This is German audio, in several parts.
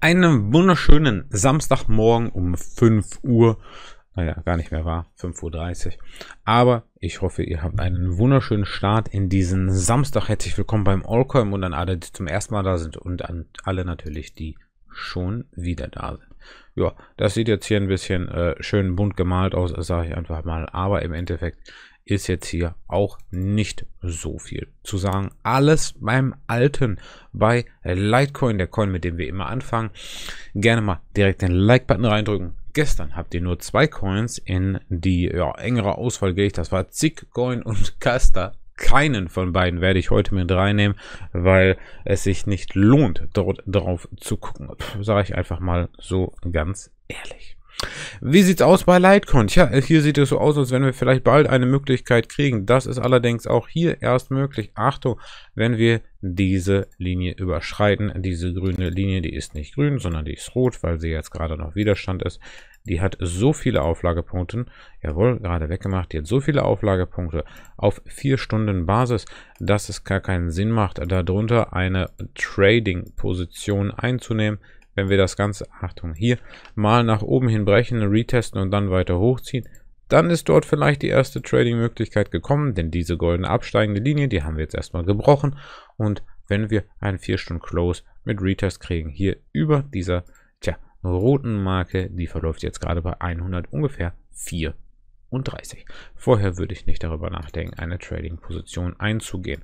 Einen wunderschönen Samstagmorgen um 5 Uhr. Naja, gar nicht mehr wahr, 5.30 Uhr. Aber ich hoffe, ihr habt einen wunderschönen Start in diesen Samstag. Herzlich willkommen beim Allcom und an alle, die zum ersten Mal da sind und an alle natürlich, die schon wieder da sind. Ja, das sieht jetzt hier ein bisschen äh, schön bunt gemalt aus, sage ich einfach mal. Aber im Endeffekt ist jetzt hier auch nicht so viel zu sagen. Alles beim Alten bei Litecoin, der Coin, mit dem wir immer anfangen. Gerne mal direkt den Like-Button reindrücken. Gestern habt ihr nur zwei Coins in die ja, engere Auswahl gelegt. Das war Zigcoin und Caster keinen von beiden werde ich heute mit reinnehmen, weil es sich nicht lohnt, dort drauf zu gucken. Sage ich einfach mal so ganz ehrlich. Wie sieht's aus bei Litecoin? Tja, hier sieht es so aus, als wenn wir vielleicht bald eine Möglichkeit kriegen. Das ist allerdings auch hier erst möglich. Achtung, wenn wir diese Linie überschreiten. Diese grüne Linie, die ist nicht grün, sondern die ist rot, weil sie jetzt gerade noch Widerstand ist. Die hat so viele Auflagepunkte, jawohl, gerade weggemacht, die hat so viele Auflagepunkte auf 4 Stunden Basis, dass es gar keinen Sinn macht, darunter eine Trading-Position einzunehmen. Wenn wir das Ganze, Achtung, hier mal nach oben hin brechen, retesten und dann weiter hochziehen, dann ist dort vielleicht die erste Trading-Möglichkeit gekommen, denn diese goldene absteigende Linie, die haben wir jetzt erstmal gebrochen. Und wenn wir einen 4-Stunden-Close mit Retest kriegen, hier über dieser tja, roten Marke, die verläuft jetzt gerade bei 100 ungefähr 4 und 30. Vorher würde ich nicht darüber nachdenken, eine Trading-Position einzugehen.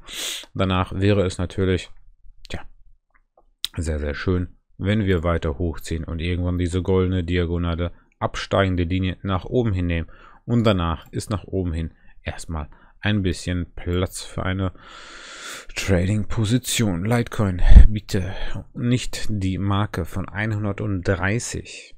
Danach wäre es natürlich tja, sehr, sehr schön, wenn wir weiter hochziehen und irgendwann diese goldene diagonale absteigende Linie nach oben hinnehmen und danach ist nach oben hin erstmal ein bisschen Platz für eine Trading-Position. Litecoin, bitte nicht die Marke von 130.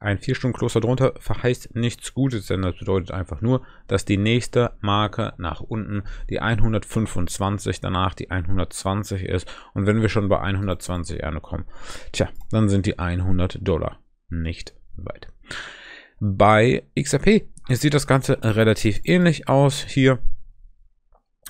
Ein 4-Stunden-Kloster drunter verheißt nichts Gutes, denn das bedeutet einfach nur, dass die nächste Marke nach unten die 125, danach die 120 ist. Und wenn wir schon bei 120 ankommen, tja, dann sind die 100 Dollar nicht weit. Bei XRP sieht das Ganze relativ ähnlich aus. Hier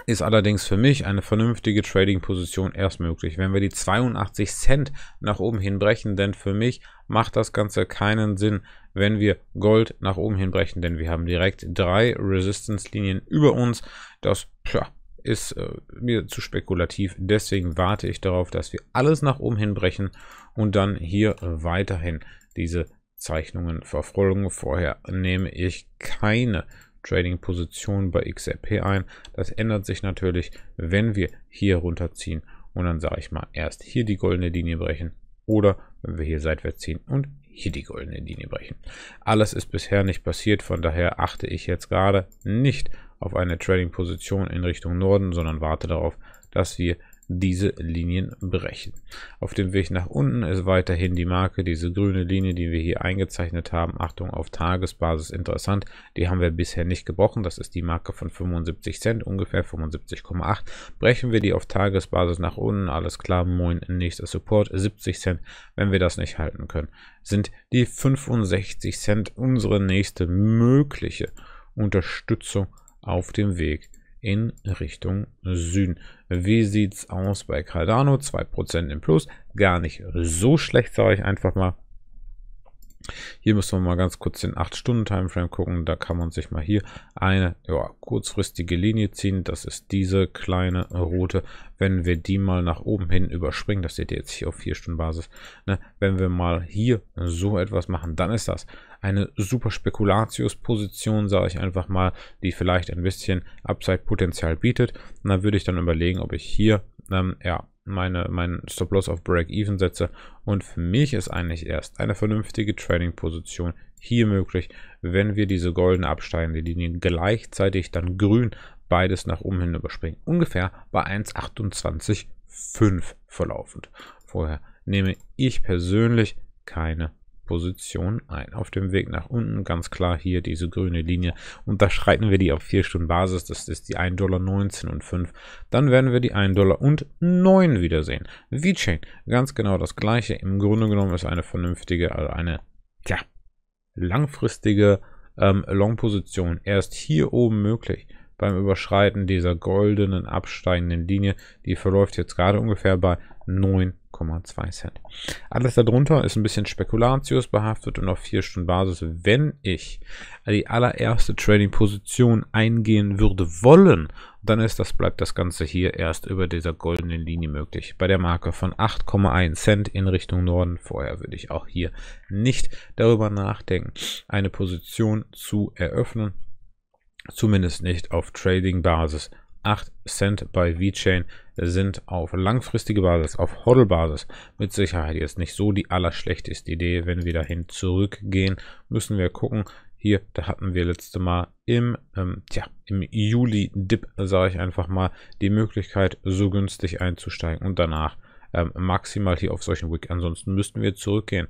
ist allerdings für mich eine vernünftige Trading-Position erst möglich, wenn wir die 82 Cent nach oben hinbrechen, denn für mich macht das Ganze keinen Sinn, wenn wir Gold nach oben hinbrechen, denn wir haben direkt drei Resistance-Linien über uns. Das tja, ist äh, mir zu spekulativ, deswegen warte ich darauf, dass wir alles nach oben hinbrechen und dann hier weiterhin diese Zeichnungen verfolgen. Vorher nehme ich keine Trading-Position bei XRP ein. Das ändert sich natürlich, wenn wir hier runterziehen und dann sage ich mal erst hier die goldene Linie brechen oder wenn wir hier seitwärts ziehen und hier die goldene Linie brechen. Alles ist bisher nicht passiert, von daher achte ich jetzt gerade nicht auf eine Trading-Position in Richtung Norden, sondern warte darauf, dass wir diese Linien brechen. Auf dem Weg nach unten ist weiterhin die Marke, diese grüne Linie, die wir hier eingezeichnet haben. Achtung, auf Tagesbasis interessant. Die haben wir bisher nicht gebrochen. Das ist die Marke von 75 Cent, ungefähr 75,8. Brechen wir die auf Tagesbasis nach unten. Alles klar, moin, nächster Support, 70 Cent. Wenn wir das nicht halten können, sind die 65 Cent unsere nächste mögliche Unterstützung auf dem Weg in Richtung Süden. Wie sieht es aus bei Cardano? 2% im Plus. Gar nicht so schlecht, sage ich einfach mal. Hier müssen wir mal ganz kurz den 8-Stunden-Timeframe gucken. Da kann man sich mal hier eine ja, kurzfristige Linie ziehen. Das ist diese kleine Route. Wenn wir die mal nach oben hin überspringen, das seht ihr jetzt hier auf 4-Stunden-Basis. Ne? Wenn wir mal hier so etwas machen, dann ist das eine super Spekulatius-Position, sage ich einfach mal, die vielleicht ein bisschen Upside-Potenzial bietet. Und dann würde ich dann überlegen, ob ich hier ähm, ja, meine, meinen Stop-Loss auf Break-Even setze. Und für mich ist eigentlich erst eine vernünftige Trading-Position hier möglich, wenn wir diese goldene absteigende Linie gleichzeitig dann grün beides nach oben hin überspringen. Ungefähr bei 1,28,5 verlaufend. Vorher nehme ich persönlich keine Position ein. Auf dem Weg nach unten ganz klar hier diese grüne Linie. Unterschreiten wir die auf 4 Stunden Basis, das ist die 1,19 Dollar und 5. Dann werden wir die 1,09 Dollar und 9 wiedersehen. VeChain, ganz genau das gleiche. Im Grunde genommen ist eine vernünftige, also eine, tja, langfristige ähm, Long-Position erst hier oben möglich beim Überschreiten dieser goldenen absteigenden Linie. Die verläuft jetzt gerade ungefähr bei 9 0,2 Cent. Alles darunter ist ein bisschen Spekulatius behaftet und auf 4 Stunden Basis, wenn ich die allererste Trading-Position eingehen würde wollen, dann ist das, bleibt das Ganze hier erst über dieser goldenen Linie möglich. Bei der Marke von 8,1 Cent in Richtung Norden. Vorher würde ich auch hier nicht darüber nachdenken, eine Position zu eröffnen. Zumindest nicht auf Trading-Basis 8 Cent bei VeChain sind auf langfristige Basis, auf Hodl-Basis mit Sicherheit jetzt nicht so die allerschlechteste Idee. Wenn wir dahin zurückgehen, müssen wir gucken. Hier, da hatten wir letzte Mal im, ähm, tja, im Juli-Dip, sage ich einfach mal, die Möglichkeit, so günstig einzusteigen und danach ähm, maximal hier auf solchen Wick. Ansonsten müssten wir zurückgehen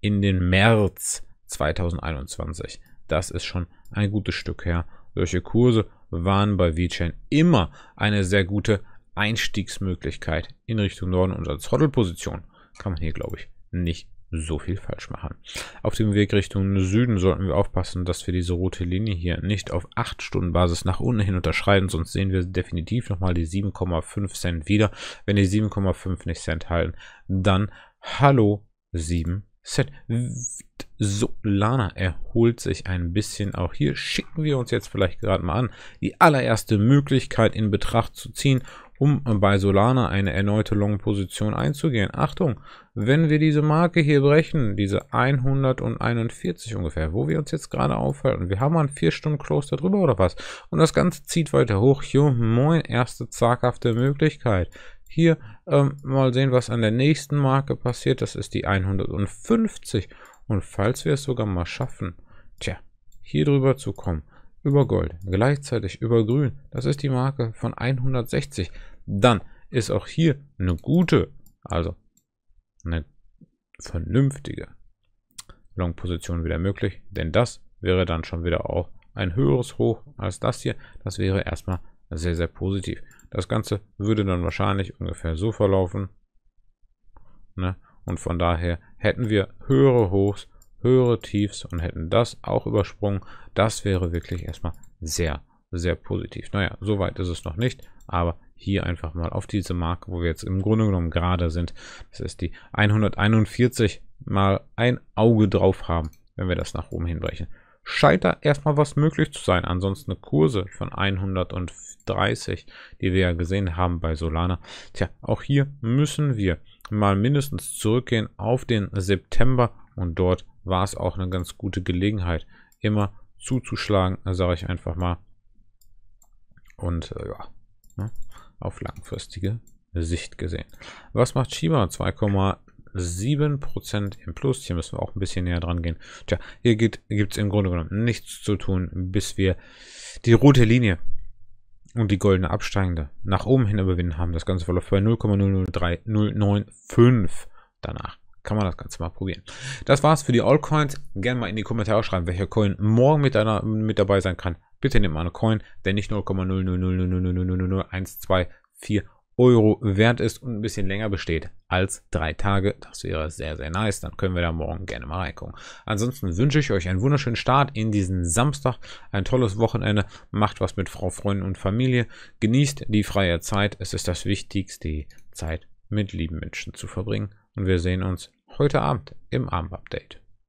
in den März 2021. Das ist schon ein gutes Stück her. Solche Kurse waren bei VeChain immer eine sehr gute Einstiegsmöglichkeit in Richtung Norden und als Hoddle-Position Kann man hier, glaube ich, nicht so viel falsch machen. Auf dem Weg Richtung Süden sollten wir aufpassen, dass wir diese rote Linie hier nicht auf 8-Stunden-Basis nach unten hin unterschreiten, sonst sehen wir definitiv nochmal die 7,5 Cent wieder. Wenn die 7,5 nicht Cent halten, dann hallo 7 Set. Solana erholt sich ein bisschen. Auch hier schicken wir uns jetzt vielleicht gerade mal an, die allererste Möglichkeit in Betracht zu ziehen, um bei Solana eine erneute Long-Position einzugehen. Achtung, wenn wir diese Marke hier brechen, diese 141 ungefähr, wo wir uns jetzt gerade aufhalten, wir haben mal einen 4-Stunden-Close darüber oder was? Und das Ganze zieht weiter hoch. Jo, moin, erste zaghafte Möglichkeit. Hier ähm, mal sehen, was an der nächsten Marke passiert. Das ist die 150. Und falls wir es sogar mal schaffen, tja, hier drüber zu kommen, über Gold, gleichzeitig über Grün, das ist die Marke von 160, dann ist auch hier eine gute, also eine vernünftige Long-Position wieder möglich, denn das wäre dann schon wieder auch ein höheres Hoch als das hier. Das wäre erstmal sehr, sehr positiv. Das Ganze würde dann wahrscheinlich ungefähr so verlaufen. Ne? Und von daher hätten wir höhere Hochs, höhere Tiefs und hätten das auch übersprungen. Das wäre wirklich erstmal sehr, sehr positiv. Naja, so weit ist es noch nicht, aber hier einfach mal auf diese Marke, wo wir jetzt im Grunde genommen gerade sind. Das ist die 141 mal ein Auge drauf haben, wenn wir das nach oben hinbrechen scheint da erstmal was möglich zu sein. Ansonsten eine Kurse von 130, die wir ja gesehen haben bei Solana. Tja, auch hier müssen wir mal mindestens zurückgehen auf den September und dort war es auch eine ganz gute Gelegenheit, immer zuzuschlagen, sage ich einfach mal. Und äh, ja, ne, auf langfristige Sicht gesehen. Was macht Shiba? 2, 7% im Plus. Hier müssen wir auch ein bisschen näher dran gehen. Tja, hier gibt es im Grunde genommen nichts zu tun, bis wir die rote Linie und die goldene absteigende nach oben hin überwinden haben. Das Ganze verläuft bei 0,003095. Danach kann man das Ganze mal probieren. Das war's für die Altcoins. Gerne mal in die Kommentare schreiben, welcher Coin morgen mit, einer, mit dabei sein kann. Bitte nehmt mal eine Coin, der nicht 0,00000001244 Euro wert ist und ein bisschen länger besteht als drei Tage. Das wäre sehr, sehr nice. Dann können wir da morgen gerne mal reingucken. Ansonsten wünsche ich euch einen wunderschönen Start in diesen Samstag. Ein tolles Wochenende. Macht was mit Frau, Freunden und Familie. Genießt die freie Zeit. Es ist das Wichtigste, die Zeit mit lieben Menschen zu verbringen. Und wir sehen uns heute Abend im Abend-Update.